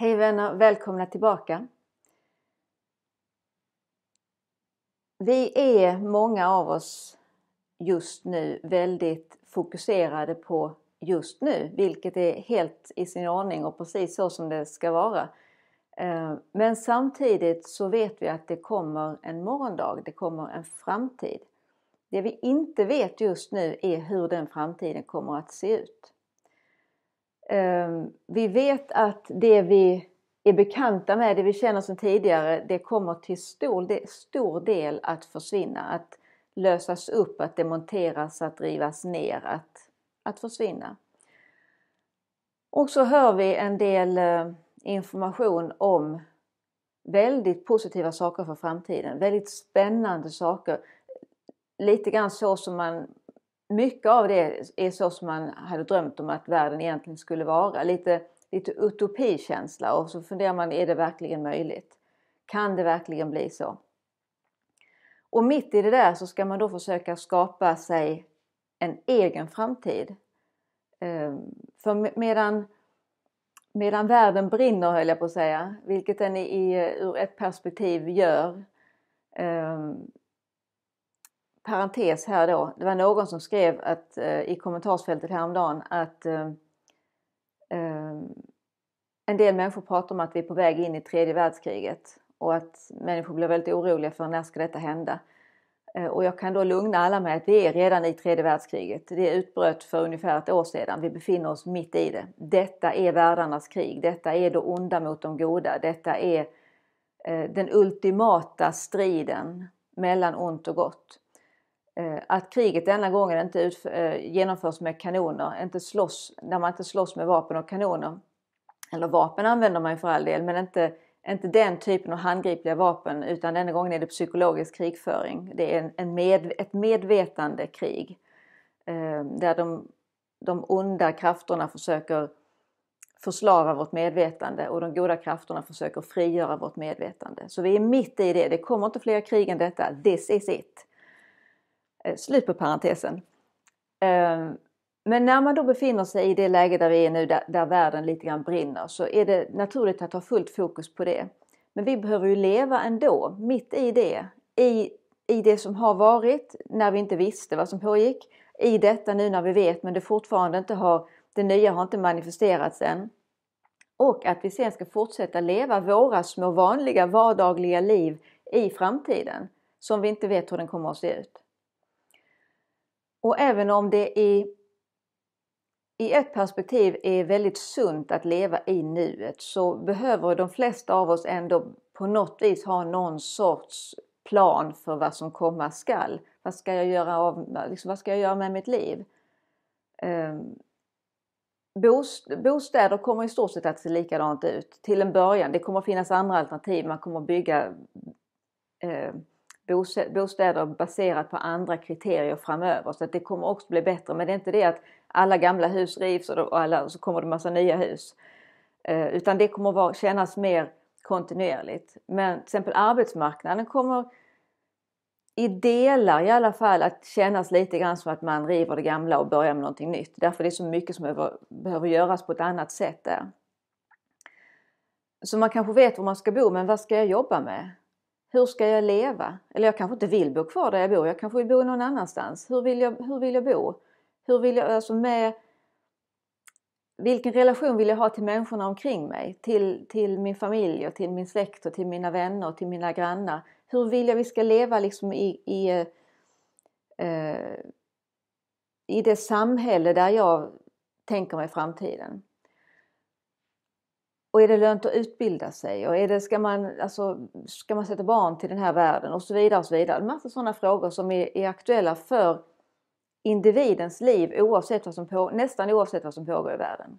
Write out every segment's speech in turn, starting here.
Hej vänner, välkomna tillbaka. Vi är många av oss just nu väldigt fokuserade på just nu, vilket är helt i sin ordning och precis så som det ska vara. Eh, men samtidigt så vet vi att det kommer en morgondag, det kommer en framtid. Det vi inte vet just nu är hur den framtiden kommer att se ut. Ehm, vi vet att det vi är bekanta med, det vi känner sedan tidigare, det kommer till stor, stor del att försvinna, att lösas upp, att demonteras, att rivas ner, att, att försvinna. Och så hör vi en del eh, information om väldigt positiva saker för framtiden, väldigt spännande saker. Lite grann så som man mycket av det är så som man hade drömt om att världen egentligen skulle vara. Lite, lite utopikänsla och så funderar man, är det verkligen möjligt? Kan det verkligen bli så? Och mitt i det där så ska man då försöka skapa sig en egen framtid. Ehm, för medan, medan världen brinner höll jag på att säga, vilket den i, ur ett perspektiv gör, ehm, parentes här då. Det var någon som skrev att, eh, i kommentarsfältet häromdagen att eh, eh, en del människor pratar om att vi är på väg in i tredje världskriget och att människor blir väldigt oroliga för när ska detta hända? Eh, och jag kan då lugna alla med att vi är redan i tredje världskriget. Det utbröt för ungefär ett år sedan. Vi befinner oss mitt i det. Detta är världarnas krig. Detta är det onda mot de goda. Detta är eh, den ultimata striden mellan ont och gott. Eh, att kriget denna gången inte ut, eh, genomförs med kanoner, inte slåss, när man inte slåss med vapen och kanoner. Eller vapen använder man ju för all del men inte, inte den typen av handgripliga vapen utan denna gången är det psykologisk krigföring. Det är en, en med, ett medvetande krig eh, där de, de onda krafterna försöker förslava vårt medvetande och de goda krafterna försöker frigöra vårt medvetande. Så vi är mitt i det. Det kommer inte fler krig än detta. This is it. Eh, slut på parentesen. Eh, men när man då befinner sig i det läge där vi är nu, där, världen lite grann brinner, så är det naturligt att ha fullt fokus på det. Men vi behöver ju leva ändå, mitt i det, i, i det som har varit, när vi inte visste vad som pågick, i detta nu när vi vet men det fortfarande inte har, det nya har inte manifesterats än. Och att vi sen ska fortsätta leva våra små vanliga vardagliga liv i framtiden som vi inte vet hur den kommer att se ut. Och även om det i, i ett perspektiv är väldigt sunt att leva i nuet så behöver de flesta av oss ändå på något vis ha någon sorts plan för vad som komma skall. Vad ska jag göra, av, liksom, vad ska jag göra med mitt liv? Um, Bostäder kommer i stort sett att se likadant ut till en början. Det kommer finnas andra alternativ. Man kommer bygga eh, bostäder baserat på andra kriterier framöver. Så att det kommer också bli bättre. Men det är inte det att alla gamla hus rivs och, alla, och så kommer det massa nya hus. Eh, utan det kommer vara, kännas mer kontinuerligt. Men till exempel arbetsmarknaden kommer i delar i alla fall att kännas lite grann som att man river det gamla och börjar med någonting nytt. Därför är det så mycket som behöver, behöver göras på ett annat sätt där. Så man kanske vet var man ska bo men vad ska jag jobba med? Hur ska jag leva? Eller jag kanske inte vill bo kvar där jag bor. Jag kanske vill bo någon annanstans. Hur vill jag, hur vill jag bo? Hur vill jag, alltså med, vilken relation vill jag ha till människorna omkring mig? Till, till min familj och till min släkt och till mina vänner och till mina grannar. Hur vill jag vi ska leva liksom i, i, eh, eh i det samhälle där jag tänker mig framtiden? Och är det lönt att utbilda sig? Och är det, ska, man, alltså, ska man sätta barn till den här världen? Och så vidare. och så vidare. En massa sådana frågor som är, är aktuella för individens liv oavsett vad som på, nästan oavsett vad som pågår i världen.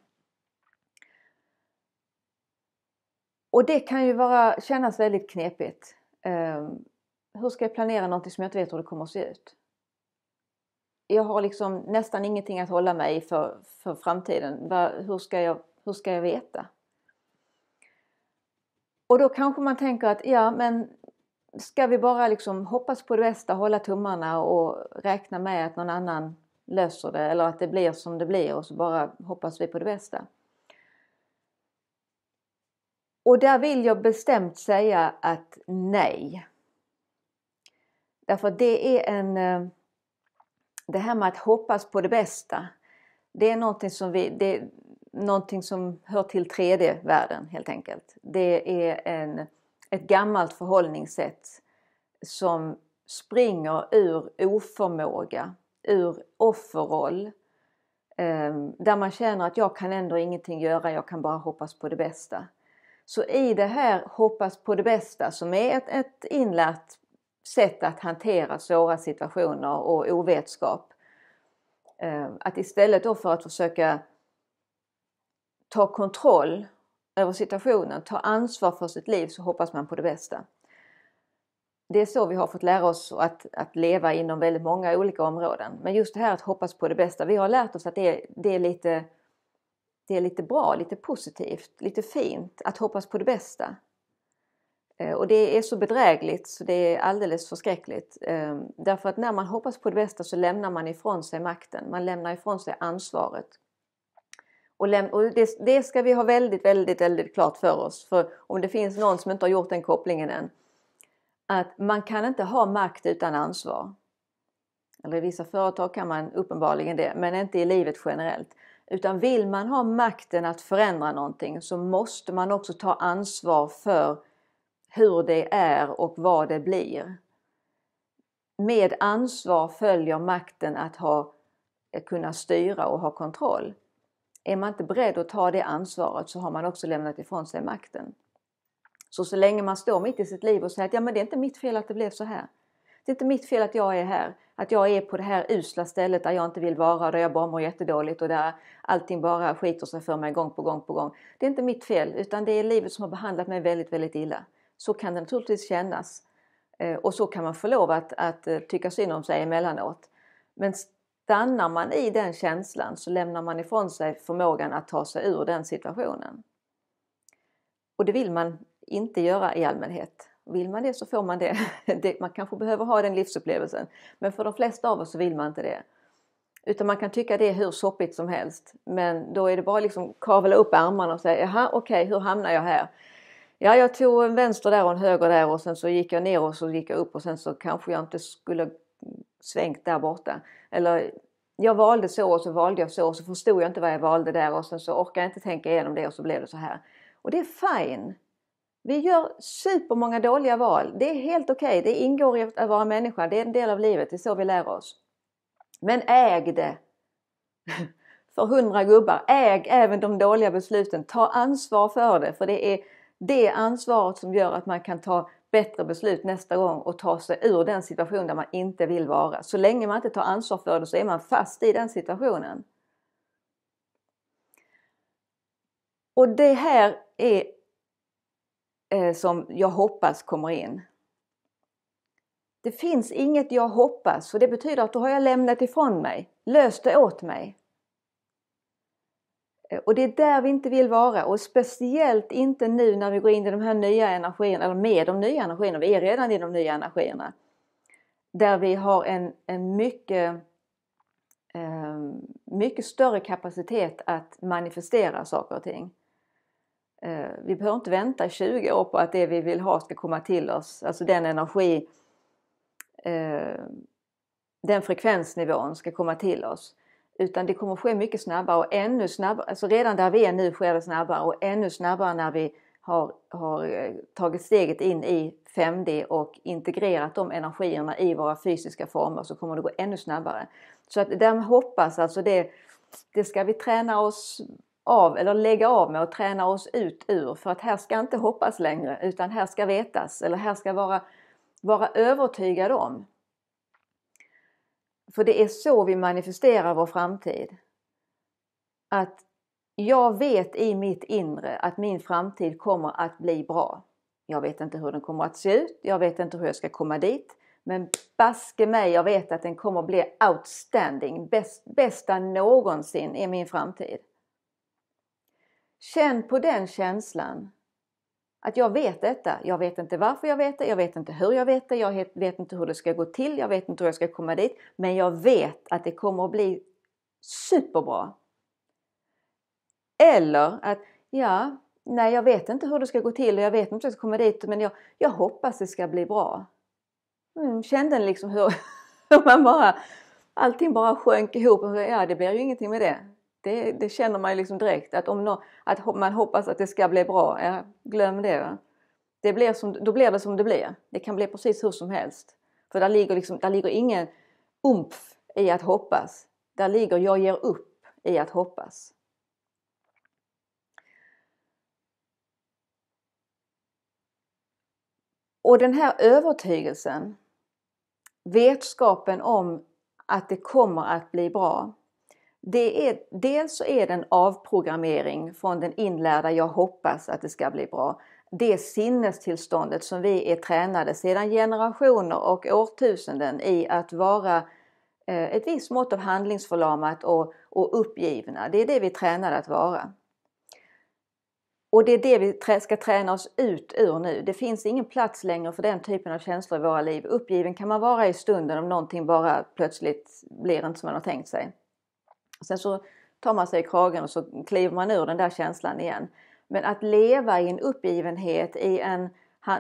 Och det kan ju vara, kännas väldigt knepigt. Um, hur ska jag planera någonting som jag inte vet hur det kommer att se ut? Jag har liksom nästan ingenting att hålla mig för, för framtiden. Var, hur, ska jag, hur ska jag veta? Och då kanske man tänker att ja men ska vi bara liksom hoppas på det bästa, hålla tummarna och räkna med att någon annan löser det eller att det blir som det blir och så bara hoppas vi på det bästa. Och där vill jag bestämt säga att nej. Därför det är en... Eh, det här med att hoppas på det bästa. Det är någonting som vi... Det, någonting som hör till 3D-världen helt enkelt. Det är en, ett gammalt förhållningssätt som springer ur oförmåga, ur offerroll. Ehm, där man känner att jag kan ändå ingenting göra, jag kan bara hoppas på det bästa. Så i det här hoppas på det bästa som är ett, ett inlärt sätt att hantera svåra situationer och ovetskap. Ehm, att istället då för att försöka ta kontroll över situationen, ta ansvar för sitt liv så hoppas man på det bästa. Det är så vi har fått lära oss att, att leva inom väldigt många olika områden. Men just det här att hoppas på det bästa. Vi har lärt oss att det är, det är, lite, det är lite bra, lite positivt, lite fint att hoppas på det bästa. Eh, och det är så bedrägligt så det är alldeles förskräckligt. Eh, därför att när man hoppas på det bästa så lämnar man ifrån sig makten. Man lämnar ifrån sig ansvaret. Och, det, det, ska vi ha väldigt, väldigt, väldigt klart för oss. För om det finns någon som inte har gjort den kopplingen än. Att man kan inte ha makt utan ansvar. Eller i vissa företag kan man uppenbarligen det, men inte i livet generellt. Utan vill man ha makten att förändra någonting så måste man också ta ansvar för hur det är och vad det blir. Med ansvar följer makten att ha, kunna styra och ha kontroll. Är man inte beredd att ta det ansvaret så har man också lämnat ifrån sig makten. Så så länge man står mitt i sitt liv och säger att ja, men det är inte mitt fel att det blev så här. Det är inte mitt fel att jag är här, att jag är på det här usla stället där jag inte vill vara, och där jag bara mår jättedåligt och där allting bara skiter sig för mig gång på gång på gång. Det är inte mitt fel utan det är livet som har behandlat mig väldigt, väldigt illa. Så kan det naturligtvis kännas eh, och så kan man få lov att, att eh, tycka synd om sig emellanåt. Men Stannar man i den känslan så lämnar man ifrån sig förmågan att ta sig ur den situationen. Och det vill man inte göra i allmänhet. Vill man det så får man det. Man kanske behöver ha den livsupplevelsen. Men för de flesta av oss så vill man inte det. Utan man kan tycka det är hur soppigt som helst. Men då är det bara att liksom kavla upp ärmarna och säga jaha okej okay, hur hamnar jag här? Ja jag tog en vänster där och en höger där och sen så gick jag ner och så gick jag upp och sen så kanske jag inte skulle svängt där borta. Eller jag valde så och så valde jag så och så förstod jag inte vad jag valde där och sen så orkade jag inte tänka igenom det och så blev det så här. Och det är fine. Vi gör supermånga dåliga val. Det är helt okej. Okay. Det ingår i att vara människa. Det är en del av livet. Det är så vi lär oss. Men äg det! För hundra gubbar, äg även de dåliga besluten. Ta ansvar för det. För det är det ansvaret som gör att man kan ta bättre beslut nästa gång och ta sig ur den situation där man inte vill vara. Så länge man inte tar ansvar för det så är man fast i den situationen. Och det här är eh, som jag hoppas kommer in. Det finns inget jag hoppas och det betyder att då har jag lämnat ifrån mig, löst det åt mig. Eh, och det är där vi inte vill vara och speciellt inte nu när vi går in i de här nya energierna, eller med de nya energierna, vi är redan i de nya energierna. Där vi har en, en mycket, eh, mycket större kapacitet att manifestera saker och ting. Eh, vi behöver inte vänta 20 år på att det vi vill ha ska komma till oss, alltså den energi, eh, den frekvensnivån ska komma till oss. Utan det kommer ske mycket snabbare och ännu snabbare. Alltså redan där vi är nu sker det snabbare och ännu snabbare när vi har, har eh, tagit steget in i 5D och integrerat de energierna i våra fysiska former så kommer det gå ännu snabbare. Så att där hoppas alltså det, det ska vi träna oss av eller lägga av med och träna oss ut ur. För att här ska inte hoppas längre utan här ska vetas eller här ska vara, vara övertygad om. För det är så vi manifesterar vår framtid. Att jag vet i mitt inre att min framtid kommer att bli bra. Jag vet inte hur den kommer att se ut, jag vet inte hur jag ska komma dit. Men baske mig, jag vet att den kommer att bli outstanding. Bäst, bästa någonsin i min framtid. Känn på den känslan att jag vet detta. Jag vet inte varför jag vet det. Jag vet inte hur jag vet det. Jag vet inte hur det ska gå till. Jag vet inte hur jag ska komma dit. Men jag vet att det kommer att bli superbra. Eller att, ja, nej jag vet inte hur det ska gå till jag vet inte hur jag ska komma dit men jag, jag hoppas det ska bli bra. Mm, kände liksom hur, hur man bara, allting bara sjönk ihop. ja, det blir ju ingenting med det. Det, det känner man ju liksom direkt att, om no, att man hoppas att det ska bli bra. Ja, glöm det. Va? det blir som, då blir det som det blir. Det kan bli precis hur som helst. För där ligger, liksom, där ligger ingen umpf i att hoppas. Där ligger jag ger upp i att hoppas. Och den här övertygelsen, vetskapen om att det kommer att bli bra det är, dels så är det en avprogrammering från den inlärda jag hoppas att det ska bli bra. Det sinnestillståndet som vi är tränade sedan generationer och årtusenden i att vara eh, ett visst mått av handlingsförlamat och, och uppgivna. Det är det vi är tränade att vara. Och det är det vi ska träna oss ut ur nu. Det finns ingen plats längre för den typen av känslor i våra liv. Uppgiven kan man vara i stunden om någonting bara plötsligt blir inte som man har tänkt sig. Sen så tar man sig i kragen och så kliver man ur den där känslan igen. Men att leva i en uppgivenhet, i en,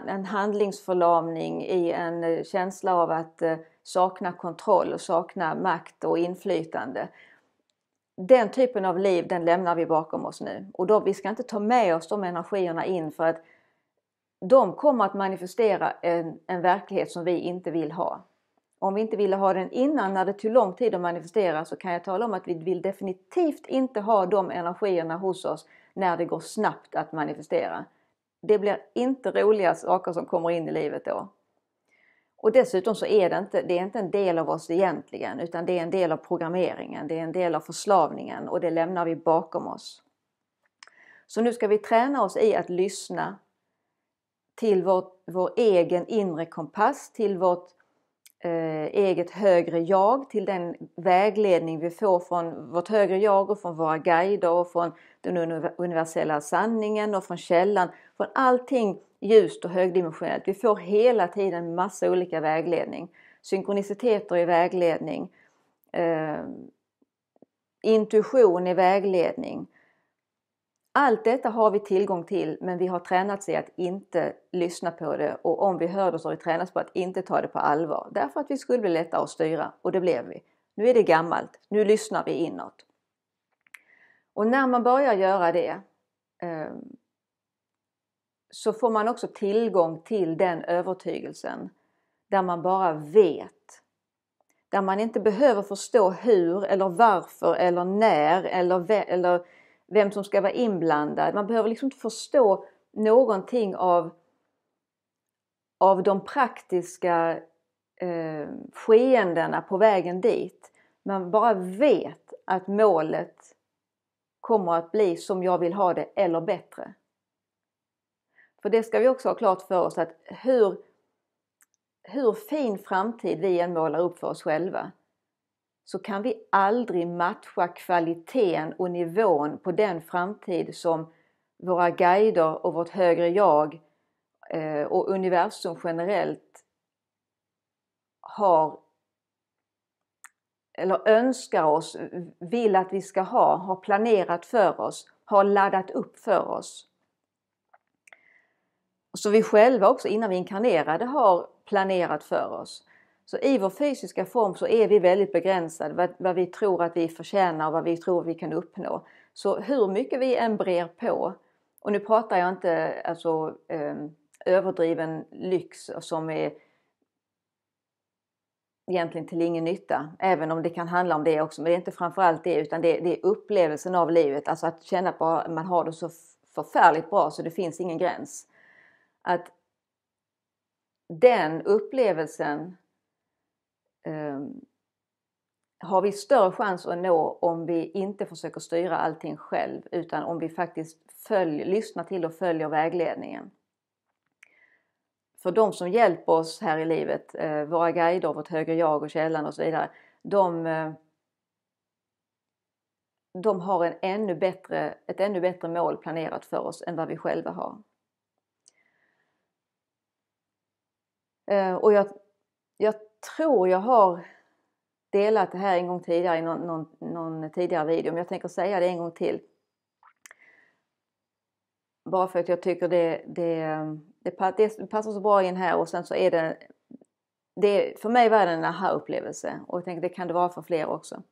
en handlingsförlamning, i en eh, känsla av att eh, sakna kontroll och sakna makt och inflytande. Den typen av liv den lämnar vi bakom oss nu och då, vi ska inte ta med oss de energierna in för att de kommer att manifestera en, en verklighet som vi inte vill ha. Om vi inte ville ha den innan när det tog lång tid att manifestera så kan jag tala om att vi vill definitivt inte ha de energierna hos oss när det går snabbt att manifestera. Det blir inte roliga saker som kommer in i livet då. Och dessutom så är det inte, det är inte en del av oss egentligen utan det är en del av programmeringen, det är en del av förslavningen och det lämnar vi bakom oss. Så nu ska vi träna oss i att lyssna till vår, vår egen inre kompass, till vårt Eh, eget högre jag till den vägledning vi får från vårt högre jag och från våra guider och från den universella sanningen och från källan. Från allting ljust och högdimensionellt. Vi får hela tiden massa olika vägledning. Synkroniciteter i vägledning. Eh, intuition i vägledning. Allt detta har vi tillgång till men vi har tränats i att inte lyssna på det och om vi hör det så har vi tränats på att inte ta det på allvar. Därför att vi skulle bli lättare att styra och det blev vi. Nu är det gammalt, nu lyssnar vi inåt. Och när man börjar göra det ehm, så får man också tillgång till den övertygelsen där man bara vet. Där man inte behöver förstå hur eller varför eller när eller, eller vem som ska vara inblandad. Man behöver liksom inte förstå någonting av, av de praktiska eh, skeendena på vägen dit. Man bara vet att målet kommer att bli som jag vill ha det eller bättre. För det ska vi också ha klart för oss att hur, hur fin framtid vi än målar upp för oss själva så kan vi aldrig matcha kvaliteten och nivån på den framtid som våra guider och vårt högre jag eh, och universum generellt har eller önskar oss, vill att vi ska ha, har planerat för oss, har laddat upp för oss. Så vi själva också innan vi inkarnerade har planerat för oss. Så i vår fysiska form så är vi väldigt begränsade vad, vad vi tror att vi förtjänar och vad vi tror vi kan uppnå. Så hur mycket vi än brer på, och nu pratar jag inte alltså eh, överdriven lyx som är egentligen till ingen nytta. Även om det kan handla om det också. Men det är inte framförallt det utan det, det är upplevelsen av livet. Alltså att känna att man har det så förfärligt bra så det finns ingen gräns. Att den upplevelsen Ehm, har vi större chans att nå om vi inte försöker styra allting själv utan om vi faktiskt följ, lyssnar till och följer vägledningen. För de som hjälper oss här i livet, eh, våra guider, vårt högre jag och källan och så vidare. De, eh, de har en ännu bättre, ett ännu bättre mål planerat för oss än vad vi själva har. Eh, och jag, jag tror jag har delat det här en gång tidigare i någon, någon, någon tidigare video, men jag tänker säga det en gång till. Bara för att jag tycker det, det, det, det passar så bra in här och sen så är det, det för mig var det en aha-upplevelse och jag tänker det kan det vara för fler också.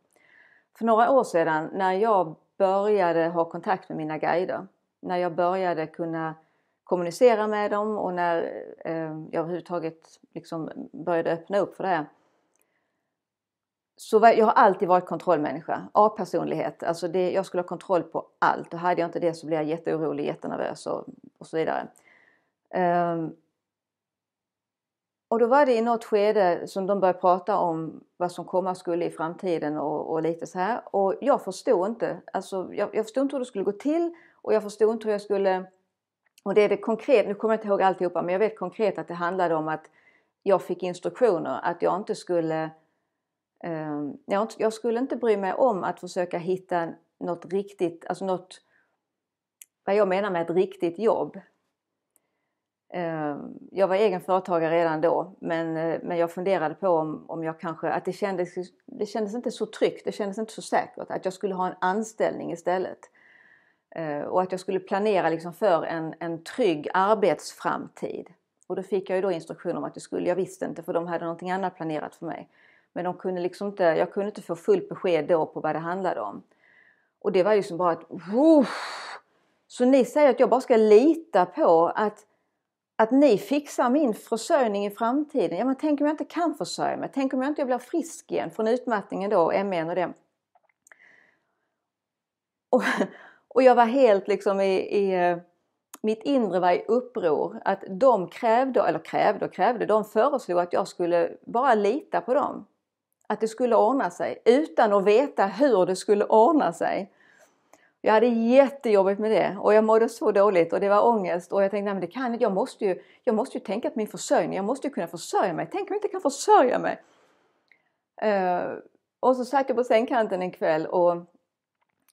För några år sedan när jag började ha kontakt med mina guider, när jag började kunna kommunicera med dem och när eh, jag överhuvudtaget liksom började öppna upp för det här. Så jag har alltid varit kontrollmänniska, A-personlighet. Alltså det, jag skulle ha kontroll på allt och hade jag inte det så blev jag jätteorolig, jättenervös och, och så vidare. Um, och då var det i något skede som de började prata om vad som komma skulle i framtiden och, och lite så här. Och jag förstod inte, alltså jag, jag förstod inte hur det skulle gå till och jag förstod inte hur jag skulle och det är det konkret, nu kommer jag inte ihåg alltihopa, men jag vet konkret att det handlade om att jag fick instruktioner att jag inte skulle eh, jag, skulle inte bry mig om att försöka hitta något riktigt, alltså något vad jag menar med ett riktigt jobb. Ehm, jag var egen företagare redan då men, eh, men jag funderade på om, om jag kanske, att det kändes, det kändes inte så tryggt, det kändes inte så säkert att jag skulle ha en anställning istället. Eh, och att jag skulle planera liksom för en, en trygg arbetsframtid. Och då fick jag ju då instruktioner om att det skulle jag visste inte för de hade någonting annat planerat för mig. Men de kunde liksom inte, jag kunde inte få fullt besked då på vad det handlade om. Och det var ju som bara att woof. Så ni säger att jag bara ska lita på att, att ni fixar min försörjning i framtiden? Ja men tänk om jag inte kan försörja mig? Tänk om jag inte blir frisk igen från utmattningen då, MN e och det? Och, och jag var helt liksom i, i eh, mitt inre var i uppror att de krävde, eller krävde och krävde, de föreslog att jag skulle bara lita på dem. Att det skulle ordna sig utan att veta hur det skulle ordna sig. Jag hade jättejobbigt med det och jag mådde så dåligt och det var ångest och jag tänkte att det kan jag, jag måste ju, jag måste ju tänka på min försörjning, jag måste ju kunna försörja mig, tänk om jag inte kan försörja mig. Uh, och så satt jag på sängkanten en kväll och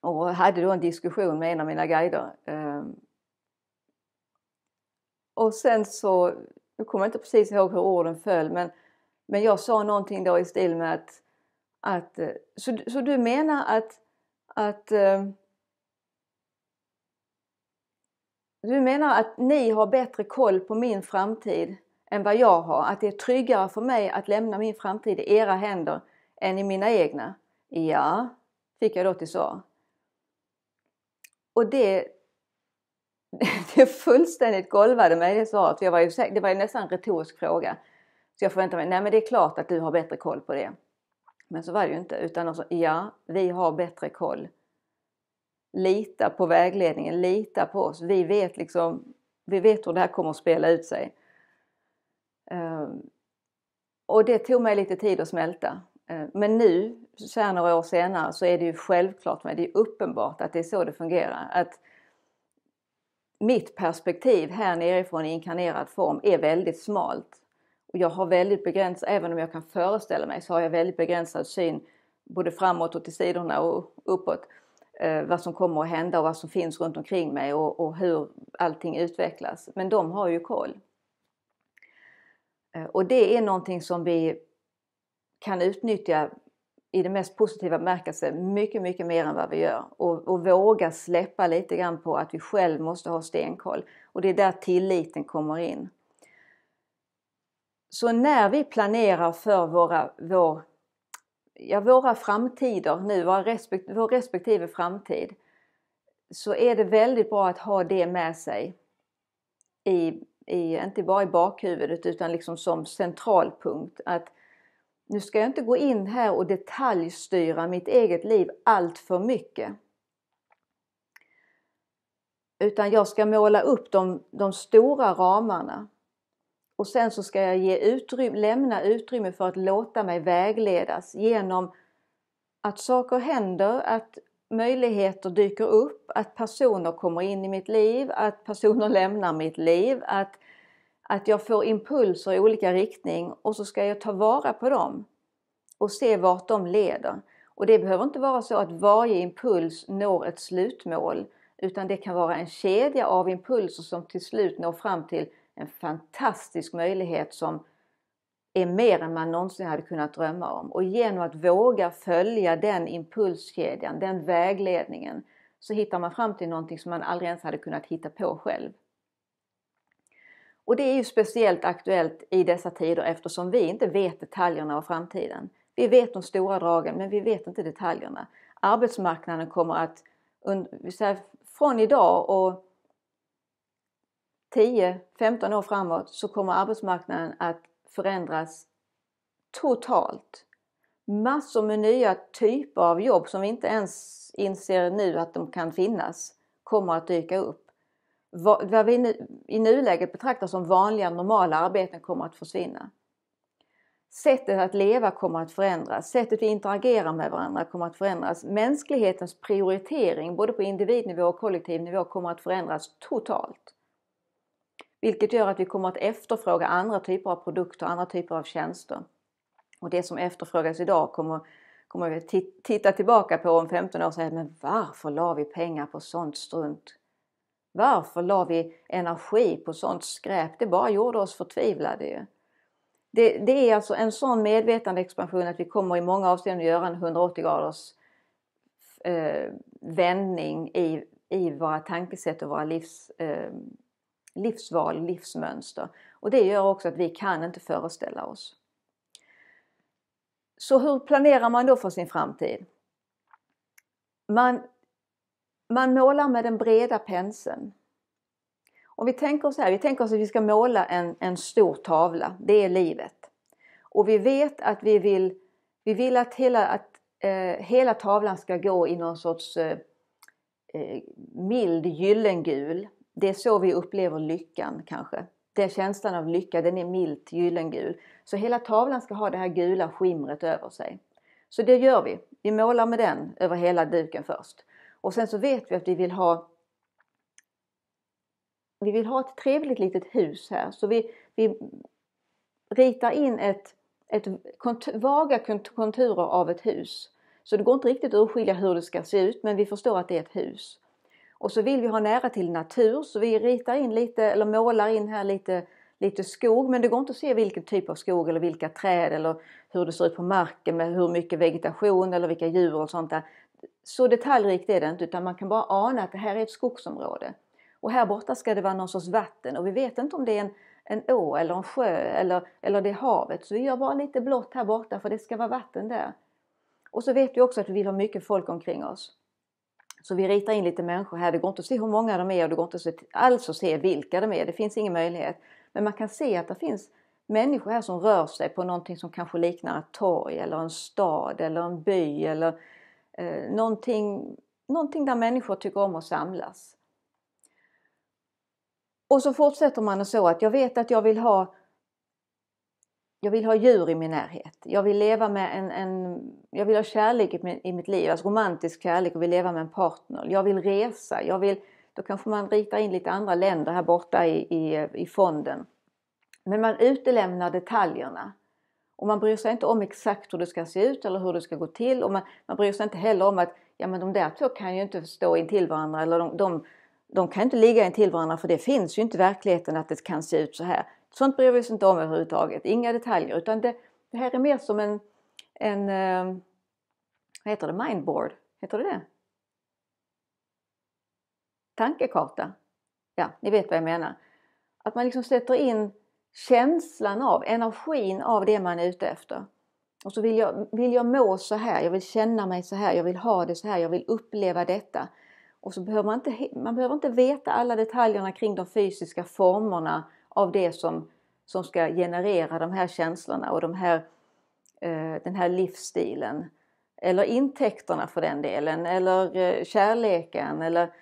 och hade då en diskussion med en av mina guider. Ehm. Och sen så, nu kommer jag inte precis ihåg hur orden föll men, men jag sa någonting då i stil med att, att eh, så, så du menar att, att ehm, du menar att ni har bättre koll på min framtid än vad jag har? Att det är tryggare för mig att lämna min framtid i era händer än i mina egna? Ja, fick jag då till svar. Och det, det fullständigt golvade mig det svaret. jag var ju, det var ju nästan en retorisk fråga. Så jag förväntade mig, nej men det är klart att du har bättre koll på det. Men så var det ju inte. Utan de ja vi har bättre koll. Lita på vägledningen, lita på oss. Vi vet liksom, vi vet hur det här kommer att spela ut sig. Um, och det tog mig lite tid att smälta. Eh, men nu, så här några år senare, så är det ju självklart, men det är uppenbart att det är så det fungerar. Att mitt perspektiv här nerifrån i inkarnerad form är väldigt smalt. Och jag har väldigt begränsad, även om jag kan föreställa mig, så har jag väldigt begränsad syn både framåt och till sidorna och uppåt. Eh, vad som kommer att hända och vad som finns runt omkring mig och, och hur allting utvecklas. Men de har ju koll. Eh, och det är någonting som vi kan utnyttja i den mest positiva bemärkelse mycket, mycket mer än vad vi gör och, och våga släppa lite grann på att vi själv måste ha stenkoll och det är där tilliten kommer in. Så när vi planerar för våra, vår, ja, våra framtider nu, vår, respekt, vår respektive framtid, så är det väldigt bra att ha det med sig. I, i inte bara i bakhuvudet utan liksom som centralpunkt. Att nu ska jag inte gå in här och detaljstyra mitt eget liv allt för mycket. Utan jag ska måla upp de, de stora ramarna. Och sen så ska jag ge utrymme, lämna utrymme för att låta mig vägledas genom att saker händer, att möjligheter dyker upp, att personer kommer in i mitt liv, att personer lämnar mitt liv, att att jag får impulser i olika riktning och så ska jag ta vara på dem och se vart de leder. Och det behöver inte vara så att varje impuls når ett slutmål utan det kan vara en kedja av impulser som till slut når fram till en fantastisk möjlighet som är mer än man någonsin hade kunnat drömma om. Och genom att våga följa den impulskedjan, den vägledningen, så hittar man fram till någonting som man aldrig ens hade kunnat hitta på själv. Och det är ju speciellt aktuellt i dessa tider eftersom vi inte vet detaljerna av framtiden. Vi vet de stora dragen men vi vet inte detaljerna. Arbetsmarknaden kommer att från idag och 10-15 år framåt så kommer arbetsmarknaden att förändras totalt. Massor med nya typer av jobb som vi inte ens inser nu att de kan finnas kommer att dyka upp vad vi i nuläget betraktar som vanliga normala arbeten kommer att försvinna. Sättet att leva kommer att förändras, sättet vi interagerar med varandra kommer att förändras. Mänsklighetens prioritering både på individnivå och kollektivnivå kommer att förändras totalt. Vilket gör att vi kommer att efterfråga andra typer av produkter, och andra typer av tjänster. Och det som efterfrågas idag kommer, kommer vi titta tillbaka på om 15 år och säga men varför la vi pengar på sånt strunt? Varför la vi energi på sånt skräp? Det bara gjorde oss förtvivlade ju. Det, det är alltså en sån medveten expansion att vi kommer i många avseenden göra en 180 graders eh, vändning i, i våra tankesätt och våra livs, eh, livsval, livsmönster. Och det gör också att vi kan inte föreställa oss. Så hur planerar man då för sin framtid? Man man målar med den breda penseln. Om vi tänker så här, vi tänker oss att vi ska måla en, en stor tavla, det är livet. Och vi vet att vi vill, vi vill att, hela, att eh, hela tavlan ska gå i någon sorts eh, eh mild gyllengul. Det är så vi upplever lyckan kanske. Den känslan av lycka, den är milt gyllengul. Så hela tavlan ska ha det här gula skimret över sig. Så det gör vi. Vi målar med den över hela duken först. Och sen så vet vi att vi vill ha vi vill ha ett trevligt litet hus här så vi, vi ritar in ett, ett kont vaga konturer av ett hus. Så det går inte riktigt att urskilja hur det ska se ut men vi förstår att det är ett hus. Och så vill vi ha nära till natur så vi ritar in lite eller målar in här lite, lite skog men det går inte att se vilken typ av skog eller vilka träd eller hur det ser ut på marken med hur mycket vegetation eller vilka djur och sånt där så detaljrikt är det inte utan man kan bara ana att det här är ett skogsområde. Och här borta ska det vara någon sorts vatten och vi vet inte om det är en, en å eller en sjö eller, eller det är havet. Så vi gör bara lite blått här borta för det ska vara vatten där. Och så vet vi också att vi vill ha mycket folk omkring oss. Så vi ritar in lite människor här. Det går inte att se hur många de är och det går inte alls att se vilka de är. Det finns ingen möjlighet. Men man kan se att det finns människor här som rör sig på någonting som kanske liknar ett torg eller en stad eller en by eller Eh, någonting, någonting där människor tycker om att samlas. Och så fortsätter man och så att jag vet att jag vill ha jag vill ha djur i min närhet. Jag vill leva med en, en jag vill ha kärlek i, i mitt liv, alltså romantisk kärlek och vill leva med en partner. Jag vill resa, jag vill, då kanske man ritar in lite andra länder här borta i, i, i fonden. Men man utelämnar detaljerna. Och man bryr sig inte om exakt hur det ska se ut eller hur det ska gå till. Och man, man bryr sig inte heller om att ja, men de där två kan ju inte stå intill varandra eller de, de, de kan inte ligga intill varandra för det finns ju inte i verkligheten att det kan se ut så här. Sånt bryr vi oss inte om överhuvudtaget. Inga detaljer utan det, det här är mer som en, en eh, vad heter det, mindboard? Heter det det? Tankekarta? Ja, ni vet vad jag menar. Att man liksom sätter in känslan av, energin av det man är ute efter. Och så vill jag, vill jag må så här, jag vill känna mig så här, jag vill ha det så här, jag vill uppleva detta. Och så behöver man inte, man behöver inte veta alla detaljerna kring de fysiska formerna av det som, som ska generera de här känslorna och de här, eh, den här livsstilen. Eller intäkterna för den delen, eller eh, kärleken. Eller,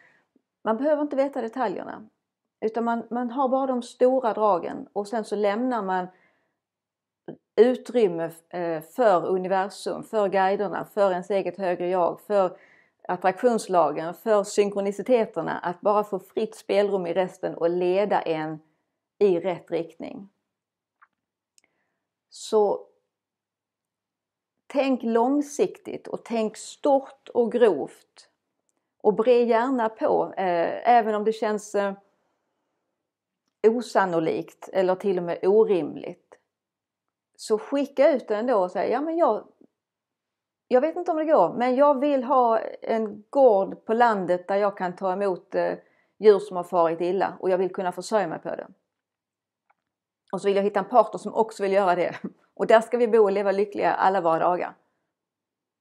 man behöver inte veta detaljerna. Utan man, man har bara de stora dragen och sen så lämnar man utrymme eh, för universum, för guiderna, för ens eget högre jag, för attraktionslagen, för synkroniciteterna. Att bara få fritt spelrum i resten och leda en i rätt riktning. Så tänk långsiktigt och tänk stort och grovt. Och bre gärna på, eh, även om det känns eh, osannolikt eller till och med orimligt. Så skicka ut den då och säg, ja men jag, jag vet inte om det går, men jag vill ha en gård på landet där jag kan ta emot eh, djur som har farit illa och jag vill kunna försörja mig på det. Och så vill jag hitta en partner som också vill göra det. Och där ska vi bo och leva lyckliga alla våra dagar.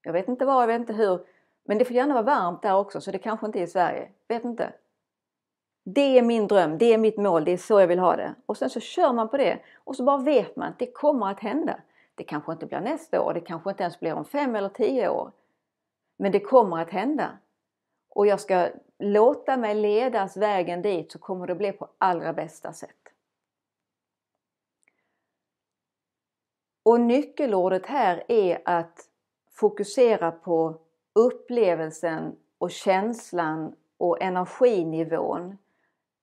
Jag vet inte var, jag vet inte hur. Men det får gärna vara varmt där också så det kanske inte är i Sverige. Vet inte. Det är min dröm, det är mitt mål, det är så jag vill ha det. Och sen så kör man på det och så bara vet man att det kommer att hända. Det kanske inte blir nästa år, det kanske inte ens blir om fem eller tio år. Men det kommer att hända. Och jag ska låta mig ledas vägen dit så kommer det bli på allra bästa sätt. Och nyckelordet här är att fokusera på upplevelsen och känslan och energinivån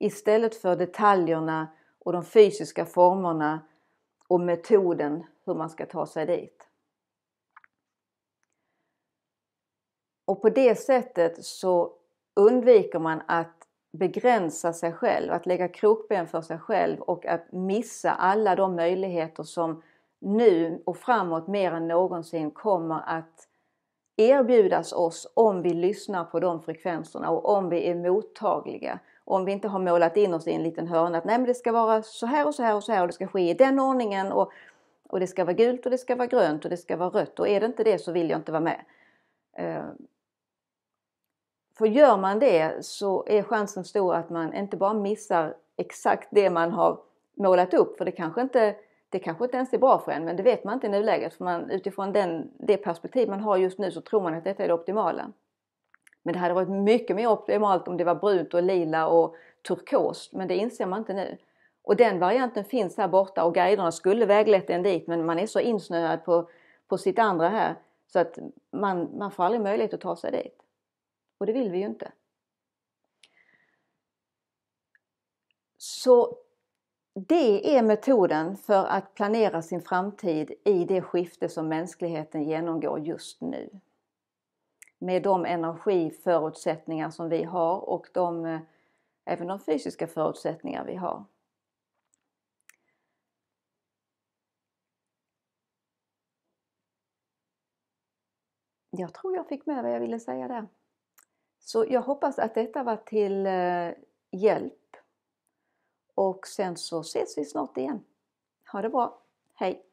Istället för detaljerna och de fysiska formerna och metoden hur man ska ta sig dit. Och på det sättet så undviker man att begränsa sig själv, att lägga krokben för sig själv och att missa alla de möjligheter som nu och framåt mer än någonsin kommer att erbjudas oss om vi lyssnar på de frekvenserna och om vi är mottagliga om vi inte har målat in oss i en liten hörna att nej men det ska vara så här och så här och så här och det ska ske i den ordningen och, och det ska vara gult och det ska vara grönt och det ska vara rött och är det inte det så vill jag inte vara med. Eh, för gör man det så är chansen stor att man inte bara missar exakt det man har målat upp för det kanske inte det kanske inte ens är bra för en men det vet man inte i nuläget för man, utifrån den, det perspektiv man har just nu så tror man att detta är det optimala. Men det hade varit mycket mer optimalt om det var brunt och lila och turkost men det inser man inte nu. Och den varianten finns här borta och guiderna skulle väglett en dit men man är så insnöad på, på sitt andra här så att man, man får aldrig möjlighet att ta sig dit. Och det vill vi ju inte. Så det är metoden för att planera sin framtid i det skifte som mänskligheten genomgår just nu med de energiförutsättningar som vi har och de, eh, även de fysiska förutsättningar vi har. Jag tror jag fick med vad jag ville säga där. Så jag hoppas att detta var till eh, hjälp. Och sen så ses vi snart igen. Ha det bra. Hej!